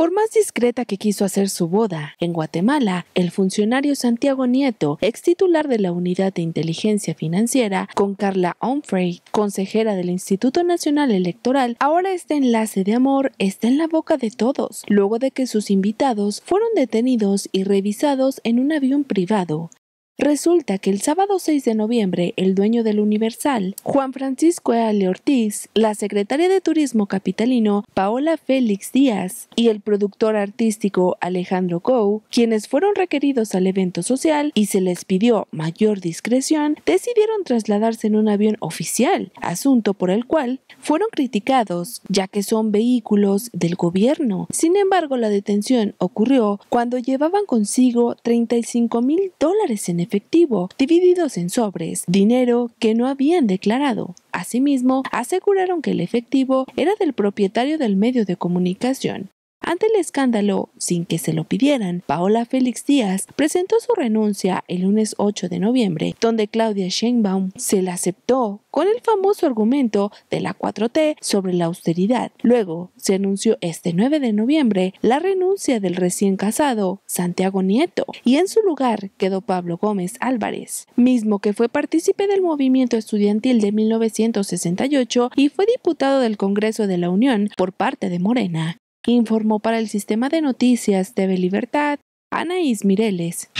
Por más discreta que quiso hacer su boda, en Guatemala, el funcionario Santiago Nieto, ex titular de la Unidad de Inteligencia Financiera, con Carla Humphrey, consejera del Instituto Nacional Electoral, ahora este enlace de amor está en la boca de todos, luego de que sus invitados fueron detenidos y revisados en un avión privado. Resulta que el sábado 6 de noviembre, el dueño del Universal, Juan Francisco e. Ale Ortiz, la secretaria de Turismo Capitalino, Paola Félix Díaz, y el productor artístico Alejandro Cou, quienes fueron requeridos al evento social y se les pidió mayor discreción, decidieron trasladarse en un avión oficial, asunto por el cual fueron criticados, ya que son vehículos del gobierno. Sin embargo, la detención ocurrió cuando llevaban consigo 35 mil dólares en efectivo, divididos en sobres, dinero que no habían declarado. Asimismo, aseguraron que el efectivo era del propietario del medio de comunicación. Ante el escándalo, sin que se lo pidieran, Paola Félix Díaz presentó su renuncia el lunes 8 de noviembre, donde Claudia Sheinbaum se la aceptó con el famoso argumento de la 4T sobre la austeridad. Luego se anunció este 9 de noviembre la renuncia del recién casado Santiago Nieto y en su lugar quedó Pablo Gómez Álvarez, mismo que fue partícipe del movimiento estudiantil de 1968 y fue diputado del Congreso de la Unión por parte de Morena informó para el sistema de noticias TV Libertad Anaís Mireles.